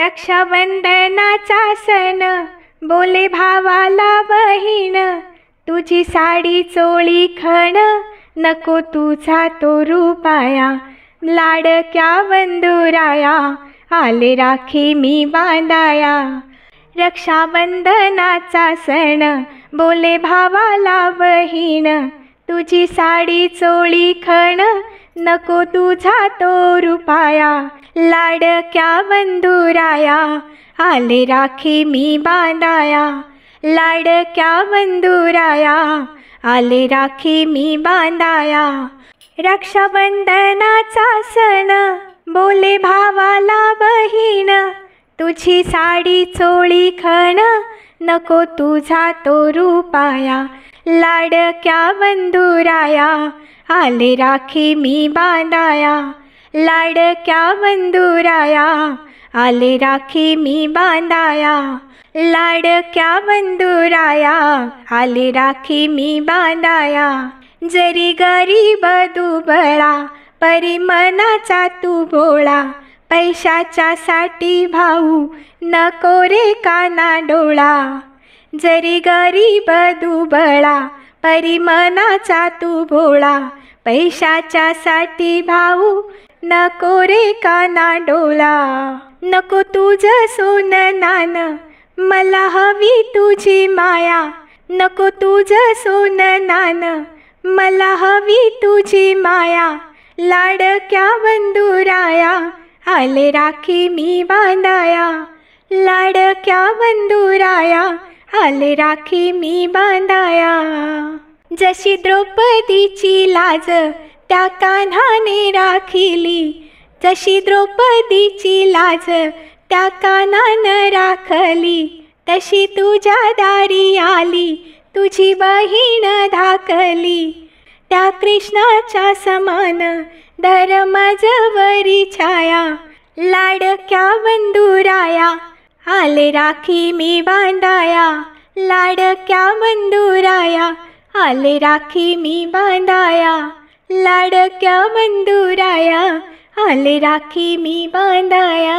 रक्षाबंधनाचा सण बोले भावाला बहीण तुझी साडी चोळी खण नको तुझा तो रुपाया लाडक्या बंधुराया आले राखी मी बांधाया रक्षाबंधनाचा सण बोले भावाला बहीण तुझी साडी चोळी खण नको तुझा तो रुपाया लाड़ क्या बंधुराया आले राखी मी बांधाया लाड क्या बंधुराया आले राखी मी बांधाया रक्षाबंधनाचा सण बोले भावाला बहीण तुझी साडी चोळी खण नको तुझा तो रूपाया क्या बंधुराया आले राखी मी बांधाया लाडक्या बंधुराया आले राखी मी बांधाया लाडक्या बंधुराया आले राखी मी बांधाया जरी गरीब दुबळा परी मनाचा तू भोळा पैशाच्या साठी भाऊ नको रे काना डोळा जरी गरीब दुबळा परी मनाचा तू भोळा पैशाच्या साठी भाऊ नको रे काना डोला नको तुझ सोन नान मला हवी तुझी माया नको तुझ सोन नान मला हवी तुझी माया लाडक्या बंधुराया आले राखी मी बांधाया लाड क्या बंधुराया आले राखी मी बांधाया जशी द्रौपदीची लाज त्या कान्हाने राखिली जशी द्रौपदीची लाज त्या कानान राखली तशी तुझ्या दारी आली तुझी बहीण धाकली त्या कृष्णाच्या समान धर्मजवरी छाया लाडक्या बंधुराया आले राखी मी बांधाया लाडक्या बंधुराया आले राखी मी बांधाया क्या मंदूराया आले राखी मी बांधाया